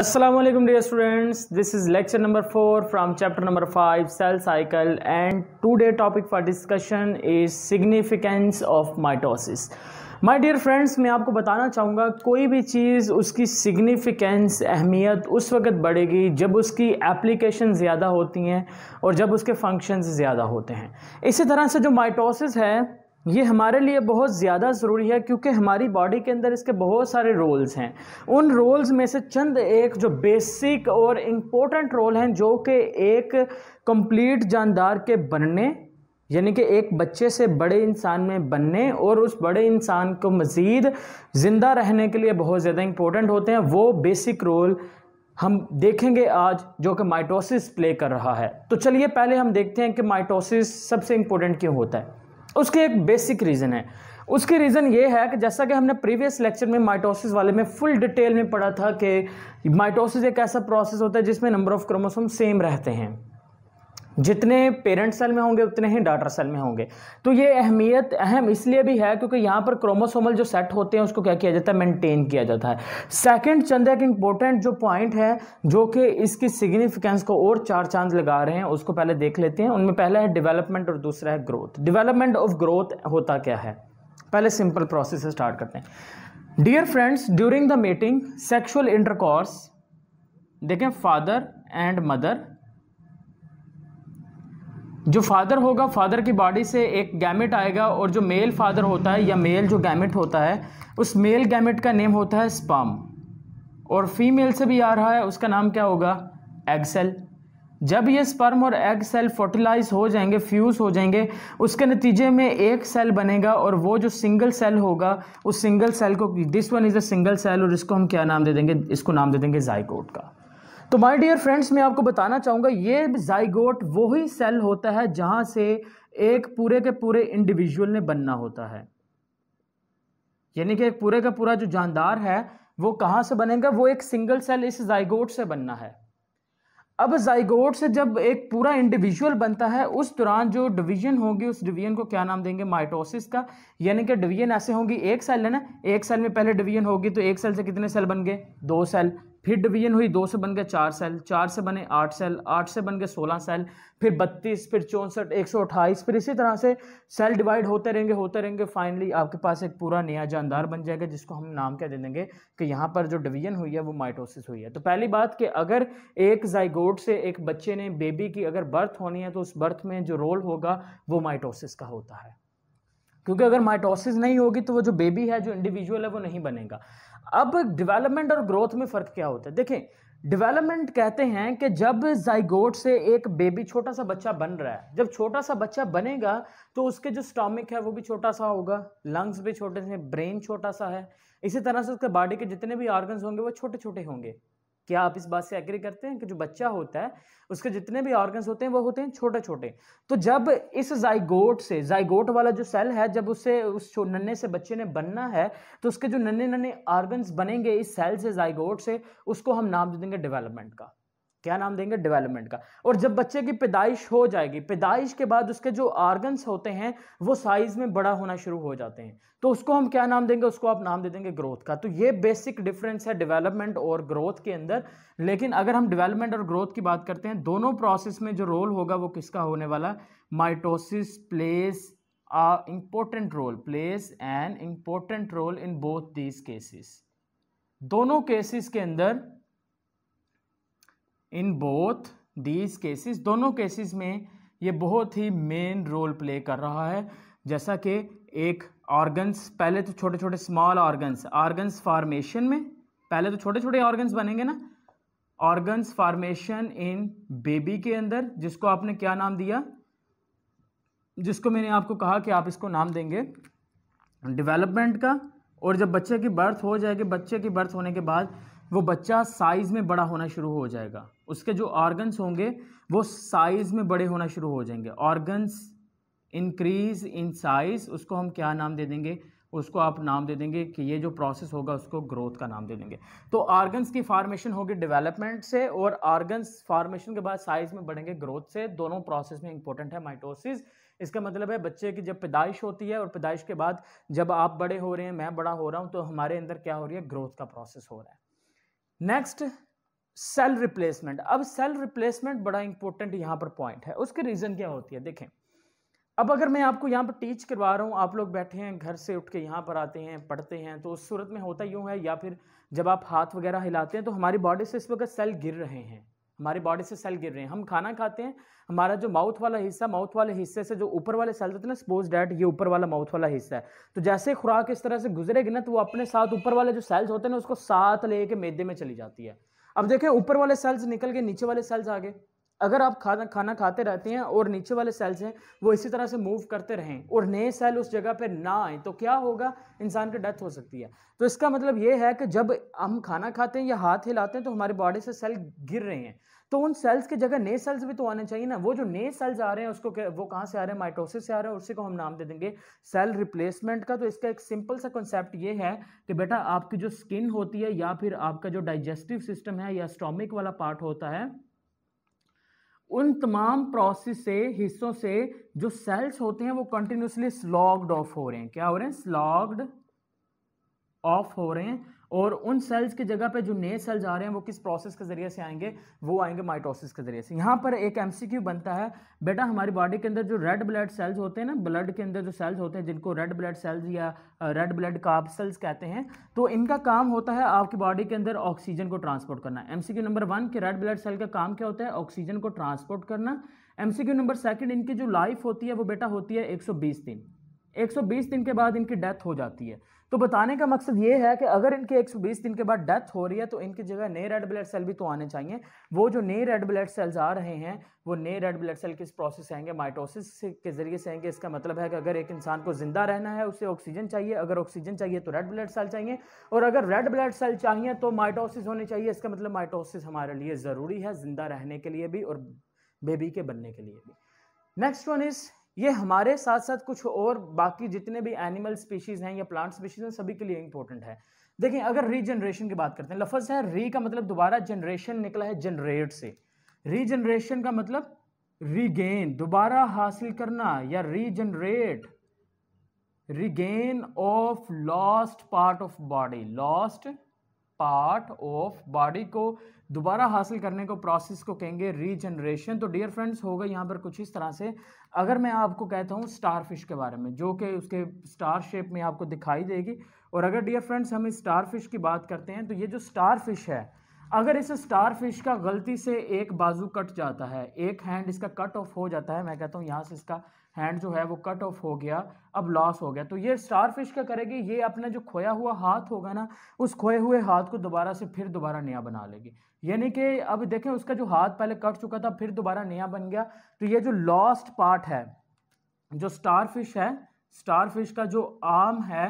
Aslam dear students this is lecture number four from chapter number five cell cycle and today topic for discussion is significance of mitosis my dear friends मैं आपको बताना चाहूँगा कोई भी चीज़ उसकी significance अहमियत उस वक़्त बढ़ेगी जब उसकी एप्लीकेशन ज़्यादा होती हैं और जब उसके फंक्शंस ज़्यादा होते हैं इसी तरह से जो माइटोसिस है ये हमारे लिए बहुत ज़्यादा ज़रूरी है क्योंकि हमारी बॉडी के अंदर इसके बहुत सारे रोल्स हैं उन रोल्स में से चंद एक जो बेसिक और इम्पोर्टेंट रोल हैं जो कि एक कंप्लीट जानदार के बनने यानी कि एक बच्चे से बड़े इंसान में बनने और उस बड़े इंसान को मज़ीद ज़िंदा रहने के लिए बहुत ज़्यादा इम्पोर्टेंट होते हैं वो बेसिक रोल हम देखेंगे आज जो कि माइटोसिस प्ले कर रहा है तो चलिए पहले हम देखते हैं कि माइटोसिस सबसे इम्पोर्टेंट क्यों होता है उसके एक बेसिक रीज़न है उसके रीज़न ये है कि जैसा कि हमने प्रीवियस लेक्चर में माइटोसिस वाले में फुल डिटेल में पढ़ा था कि माइटोसिस एक ऐसा प्रोसेस होता है जिसमें नंबर ऑफ क्रोमोसोम सेम रहते हैं जितने पेरेंट सेल में होंगे उतने ही डाटर सेल में होंगे तो ये अहमियत अहम इसलिए भी है क्योंकि यहाँ पर क्रोमोसोमल जो सेट होते हैं उसको क्या किया जाता है मेंटेन किया जाता है सेकंड चंद एक इंपॉर्टेंट जो पॉइंट है जो कि इसकी सिग्निफिकेंस को और चार चांद लगा रहे हैं उसको पहले देख लेते हैं उनमें पहला है डिवेलपमेंट और दूसरा है ग्रोथ डिवेलपमेंट ऑफ ग्रोथ होता क्या है पहले सिंपल प्रोसेस स्टार्ट करते हैं dear friends during the meeting sexual intercourse देखें फादर एंड मदर जो फादर होगा फादर की बॉडी से एक गैमेट आएगा और जो मेल फादर होता है या मेल जो गैमेट होता है उस मेल गैमेट का नेम होता है स्पाम और फीमेल से भी आ रहा है उसका नाम क्या होगा एग सेल जब ये स्पर्म और एग सेल फर्टिलाइज हो जाएंगे फ्यूज़ हो जाएंगे उसके नतीजे में एक सेल बनेगा और वो जो सिंगल सेल होगा उस सिंगल सेल को this one is a single cell और इसको हम क्या नाम दे देंगे इसको नाम दे देंगे जायकोट का तो माय डियर फ्रेंड्स मैं आपको बताना चाहूँगा ये जाइगोट वही सेल होता है जहाँ से एक पूरे के पूरे इंडिविजुअल ने बनना होता है यानी कि एक पूरे का पूरा जो जानदार है वो कहाँ से बनेगा वो एक सिंगल सेल इस जाइगोट से बनना है अब जाइगोट से जब एक पूरा इंडिविजुअल बनता है उस दौरान जो डिवीजन होगी उस डिवीजन को क्या नाम देंगे माइटोसिस का यानी कि डिवीजन ऐसे होंगी एक सेल है ना एक सेल में पहले डिवीजन होगी तो एक सेल से कितने सेल बन गए दो सेल फिर डिवीजन हुई दो से बन गए चार सेल चार से बने आठ सेल आठ से बन गए सोलह सेल फिर बत्तीस फिर चौंसठ एक सौ अट्ठाईस फिर इसी तरह से सेल डिवाइड होते रहेंगे होते रहेंगे फाइनली आपके पास एक पूरा नया जानदार बन जाएगा जिसको हम नाम क्या दे देंगे कि यहाँ पर जो डिवीजन हुई है वो माइटोसिस हुई है तो पहली बात कि अगर एक जाइगोड से एक बच्चे ने बेबी की अगर बर्थ होनी है तो उस बर्थ में जो रोल होगा वो माइटोसिस का होता है क्योंकि अगर माइटोसिस नहीं होगी तो वो जो बेबी है जो इंडिविजुअल है वो नहीं बनेगा अब डेवलपमेंट और ग्रोथ में फ़र्क क्या होता है देखें डेवलपमेंट कहते हैं कि जब जाइगोट से एक बेबी छोटा सा बच्चा बन रहा है जब छोटा सा बच्चा बनेगा तो उसके जो स्टॉमिक है वो भी छोटा सा होगा लंग्स भी छोटे से ब्रेन छोटा सा है इसी तरह से उसके बॉडी के जितने भी ऑर्गन्स होंगे वो छोटे छोटे होंगे क्या आप इस बात से एग्री करते हैं कि जो बच्चा होता है उसके जितने भी ऑर्गन्स होते हैं वो होते हैं छोटे छोटे तो जब इस जाइगोट से जाइगोट वाला जो सेल है जब उससे उस नन्हे से बच्चे ने बनना है तो उसके जो नन्हे नन्हे ऑर्गन्स बनेंगे इस सेल से जाइगोट से उसको हम नाम दे देंगे डेवलपमेंट का क्या नाम देंगे डेवलपमेंट का और जब बच्चे की पैदाइश हो जाएगी पैदाइश के बाद उसके जो आर्गन्स होते हैं वो साइज़ में बड़ा होना शुरू हो जाते हैं तो उसको हम क्या नाम देंगे उसको आप नाम दे देंगे ग्रोथ का तो ये बेसिक डिफरेंस है डेवलपमेंट और ग्रोथ के अंदर लेकिन अगर हम डेवलपमेंट और ग्रोथ की बात करते हैं दोनों प्रोसेस में जो रोल होगा वो किसका होने वाला mitosis plays a important role plays an important role in both these cases दोनों केसेस के अंदर इन बोथ दीज केसेस दोनों केसेस में ये बहुत ही मेन रोल प्ले कर रहा है जैसा कि एक ऑर्गन्स पहले तो छोटे छोटे स्मॉल ऑर्गन्स ऑर्गन्स फार्मेशन में पहले तो छोटे छोटे ऑर्गन्स बनेंगे ना ऑर्गन्स फार्मेशन इन बेबी के अंदर जिसको आपने क्या नाम दिया जिसको मैंने आपको कहा कि आप इसको नाम देंगे डेवलपमेंट का और जब बच्चे की बर्थ हो जाएगी बच्चे की बर्थ होने के बाद वो बच्चा साइज़ में बड़ा होना शुरू हो जाएगा उसके जो ऑर्गन्स होंगे वो साइज़ में बड़े होना शुरू हो जाएंगे ऑर्गन्स इंक्रीज इन साइज़ उसको हम क्या नाम दे देंगे उसको आप नाम दे देंगे कि ये जो प्रोसेस होगा उसको ग्रोथ का नाम दे देंगे तो ऑर्गन्स की फार्मेशन होगी डेवलपमेंट से और ऑर्गन्स फार्मेशन के बाद साइज में बढ़ेंगे ग्रोथ से दोनों प्रोसेस में इंपॉर्टेंट है माइटोसिस इसका मतलब है बच्चे की जब पैदाइश होती है और पैदाइश के बाद जब आप बड़े हो रहे हैं मैं बड़ा हो रहा हूँ तो हमारे अंदर क्या हो रही है ग्रोथ का प्रोसेस हो रहा है नेक्स्ट सेल रिप्लेसमेंट अब सेल रिप्लेसमेंट बड़ा इंपॉर्टेंट यहाँ पर पॉइंट है उसके रीज़न क्या होती है देखें अब अगर मैं आपको यहाँ पर टीच करवा रहा हूँ आप लोग बैठे हैं घर से उठ के यहाँ पर आते हैं पढ़ते हैं तो उस सूरत में होता यूँ है या फिर जब आप हाथ वगैरह हिलाते हैं तो हमारी बॉडी से इस वक्त सेल गिर रहे हैं हमारी बॉडी से सेल गिर रहे हैं हम खाना खाते हैं हमारा जो माउथ वाला हिस्सा माउथ वाले हिस्से से जो ऊपर वाले सेल होते हैं ना सपोज डैट ये ऊपर वाला माउथ वाला हिस्सा है तो जैसे खुराक इस तरह से गुजरेगी ना तो वो अपने साथ ऊपर वाले जो सेल्स होते हैं ना उसको साथ लेके मैदे में चली जाती है अब देखें ऊपर वाले सेल्स निकल के नीचे वाले सेल्स आ गए अगर आप खाना खाना खाते रहते हैं और नीचे वाले सेल्स हैं वो इसी तरह से मूव करते रहें और नए सेल उस जगह पर ना आए तो क्या होगा इंसान की डेथ हो सकती है तो इसका मतलब ये है कि जब हम खाना खाते हैं या हाथ हिलाते हैं तो हमारे बॉडी से सेल गिर रहे हैं तो उन सेल्स की जगह नए सेल्स भी तो आने चाहिए ना वो जो नए सेल्स आ रहे हैं उसको वो कहाँ से आ रहे हैं माइटोसिस से आ रहे हैं उसी को हम नाम दे देंगे सेल रिप्लेसमेंट का तो इसका एक सिंपल सा कॉन्सेप्ट ये है कि बेटा आपकी जो स्किन होती है या फिर आपका जो डाइजेस्टिव सिस्टम है या स्टोमिक वाला पार्ट होता है उन तमाम प्रोसेस से हिस्सों से जो सेल्स होते हैं वो कंटिन्यूसली स्लॉग्ड ऑफ हो रहे हैं क्या हो रहे हैं स्लॉग्ड ऑफ हो रहे हैं और उन सेल्स की जगह पे जो नए सेल्स आ रहे हैं वो किस प्रोसेस के जरिए से आएंगे वो आएंगे माइटोसिस के जरिए से यहाँ पर एक एमसीक्यू बनता है बेटा हमारी बॉडी के अंदर जो रेड ब्लड सेल्स होते हैं ना ब्लड के अंदर जो सेल्स होते हैं जिनको रेड ब्लड सेल्स या रेड ब्लड सेल्स कहते हैं तो इनका काम होता है आपकी बॉडी के अंदर ऑक्सीजन को ट्रांसपोर्ट करना एम नंबर वन के रेड ब्लड सेल का काम क्या होता है ऑक्सीजन को ट्रांसपोर्ट करना एम नंबर सेकेंड इनकी जो लाइफ होती है वो बेटा होती है एक दिन 120 दिन के बाद इनकी डेथ हो जाती है तो बताने का मकसद ये है कि अगर इनके 120 दिन के बाद डेथ हो रही है तो इनकी जगह नए रेड ब्लड सेल भी तो आने चाहिए वो जो नए रेड ब्लड सेल्स आ रहे हैं वो नए रेड ब्लड सेल किस प्रोसेस से आएंगे माइटोसिस के ज़रिए से आएंगे इसका मतलब है कि अगर एक इंसान को ज़िंदा रहना है उसे ऑक्सीजन चाहिए अगर ऑक्सीजन चाहिए तो रेड ब्लड सेल चाहिए और अगर रेड ब्लड सेल चाहिए तो माइटोसिस होने चाहिए इसका मतलब माइटोसिस हमारे लिए ज़रूरी है ज़िंदा रहने के लिए भी और बेबी के बनने के लिए भी नेक्स्ट वन इज़ ये हमारे साथ साथ कुछ और बाकी जितने भी एनिमल स्पीशीज़ हैं या प्लांट स्पीशीज़ हैं सभी के लिए इंपॉर्टेंट है देखिए अगर रीजनरेशन की बात करते हैं लफज है री का मतलब दोबारा जनरेशन निकला है जनरेट से रीजनरेशन का मतलब रीगेन दोबारा हासिल करना या regenerate regain of lost part of body lost part of body को दोबारा हासिल करने को प्रोसेस को कहेंगे रीजनरेशन तो डियर फ्रेंड्स होगा यहाँ पर कुछ इस तरह से अगर मैं आपको कहता हूँ स्टार फिश के बारे में जो कि उसके स्टार शेप में आपको दिखाई देगी और अगर डियर फ्रेंड्स हम इस स्टार फिश की बात करते हैं तो ये जो स्टार फिश है अगर इस स्टार फिश का गलती से एक बाजू कट जाता है एक हैंड इसका कट ऑफ हो जाता है मैं कहता हूँ यहाँ से इसका हैंड जो है वो कट ऑफ हो गया अब लॉस हो गया तो ये स्टार फिश क्या करेगी ये अपना जो खोया हुआ हाथ होगा ना उस खोए हुए हाथ को दोबारा से फिर दोबारा नया बना लेगी यानी कि अब देखें उसका जो हाथ पहले कट चुका था फिर दोबारा नया बन गया तो ये जो लॉस्ट पार्ट है जो स्टार फिश है स्टार फिश का जो आर्म है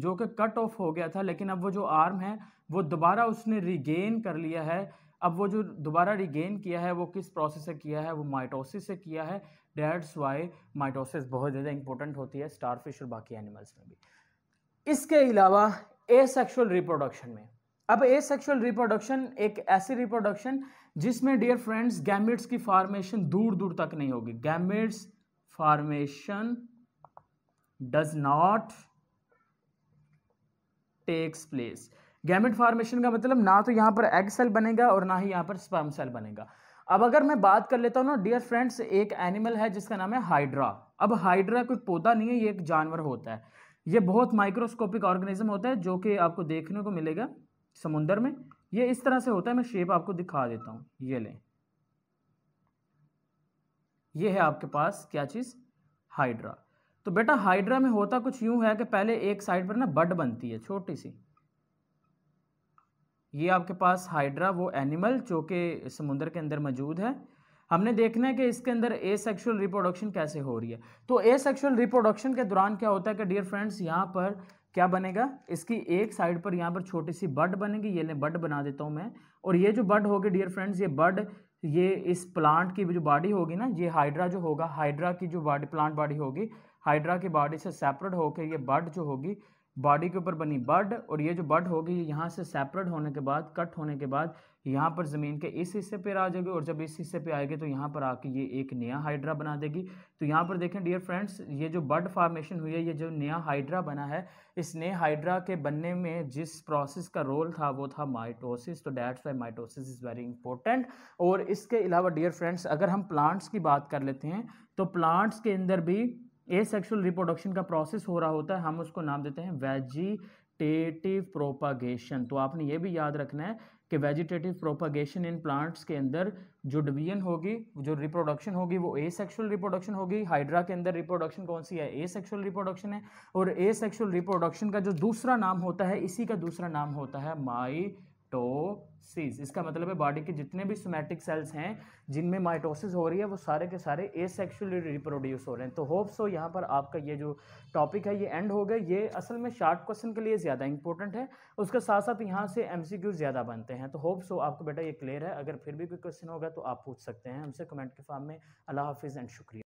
जो कि कट ऑफ हो गया था लेकिन अब वो जो आर्म है वो दोबारा उसने रिगेन कर लिया है अब वो जो दोबारा रिगेन किया है वो किस प्रोसेस से किया है वो माइटोसिस से किया है डेट्स वाई माइटोसिस बहुत ज़्यादा इंपॉर्टेंट होती है स्टार फिश और बाकी एनिमल्स में भी इसके अलावा सेक्शुअल रिप्रोडक्शन में अब ए सेक्शुअल रिप्रोडक्शन एक ऐसी रिप्रोडक्शन जिसमें डियर फ्रेंड्स गैमेट्स की फॉर्मेशन दूर दूर तक नहीं होगी gametes formation does not takes place gamete formation का मतलब ना तो यहाँ पर एग सेल बनेगा और ना ही यहाँ पर स्पर्म सेल बनेगा अब अगर मैं बात कर लेता हूँ ना डियर फ्रेंड्स एक एनिमल है जिसका नाम है हाइड्रा अब हाइड्रा कोई पौधा नहीं है ये एक जानवर होता है ये बहुत माइक्रोस्कोपिक ऑर्गेनिज्म होता है जो कि आपको देखने को मिलेगा समुंदर में ये इस तरह से होता है मैं शेप आपको दिखा देता हूँ ये लें ये है आपके पास क्या चीज़ हाइड्रा तो बेटा हाइड्रा में होता कुछ यूं है कि पहले एक साइड पर ना बड बनती है छोटी सी ये आपके पास हाइड्रा वो एनिमल जो कि समुद्र के अंदर मौजूद है हमने देखना है कि इसके अंदर ए सेक्शुअल रिप्रोडक्शन कैसे हो रही है तो ए सेक्शुअल रिप्रोडक्शन के दौरान क्या होता है कि डियर फ्रेंड्स यहाँ पर क्या बनेगा इसकी एक साइड पर यहाँ पर छोटी सी बड बनेगी ये ले बड बना देता हूँ मैं और ये जो बड होगी डियर फ्रेंड्स ये बड ये इस प्लांट की जो बॉडी होगी ना ये हाइड्रा जो होगा हाइड्रा की जो बॉडी प्लांट बॉडी होगी हाइड्रा की बॉडी से सेपरेट होकर ये बर्ड जो होगी बॉडी के ऊपर बनी बर्ड और ये जो बर्ड होगी ये यहाँ से सेपरेट होने के बाद कट होने के बाद यहाँ पर ज़मीन के इस हिस्से पर आ जाएगी और जब इस हिस्से पर आएगी तो यहाँ पर आके ये एक नया हाइड्रा बना देगी तो यहाँ पर देखें डियर फ्रेंड्स ये जो बर्ड फार्मेशन हुई है ये जो नया हाइड्रा बना है इस नए हाइड्रा के बनने में जिस प्रोसेस का रोल था वो था माइटोसिस तो that's why mitosis is very important और इसके अलावा डियर फ्रेंड्स अगर हम प्लांट्स की बात कर लेते हैं तो प्लांट्स के अंदर भी ए सेक्सुअल रिप्रोडक्शन का प्रोसेस हो रहा होता है हम उसको नाम देते हैं वेजिटेटिव प्रोपागेशन तो आपने ये भी याद रखना है कि वेजिटेटिव प्रोपागेशन इन प्लांट्स के अंदर जो डिवीजन होगी जो रिप्रोडक्शन होगी वो ए सेक्सुअल रिप्रोडक्शन होगी हाइड्रा के अंदर रिप्रोडक्शन कौन सी है ए सेक्शुअल रिप्रोडक्शन है और ए सेक्शुअल रिप्रोडक्शन का जो दूसरा नाम होता है इसी का दूसरा नाम होता है माई माइटोसिस इसका मतलब है बॉडी के जितने भी सोमैटिक सेल्स हैं जिनमें माइटोसिस हो रही है वो सारे के सारे एसेक्सुअली रिप्रोड्यूस हो रहे हैं तो होप सो यहाँ पर आपका ये जो टॉपिक है ये एंड हो गया ये असल में शार्ट क्वेश्चन के लिए ज़्यादा इंपॉर्टेंट है उसके साथ साथ यहाँ से एम ज़्यादा बनते हैं तो होप सो आपको बेटा ये क्लियर है अगर फिर भी कोई क्वेश्चन होगा तो आप पूछ सकते हैं हमसे कमेंट के फॉर्म में अल्लाह हाफिज़ एंड शुक्रिया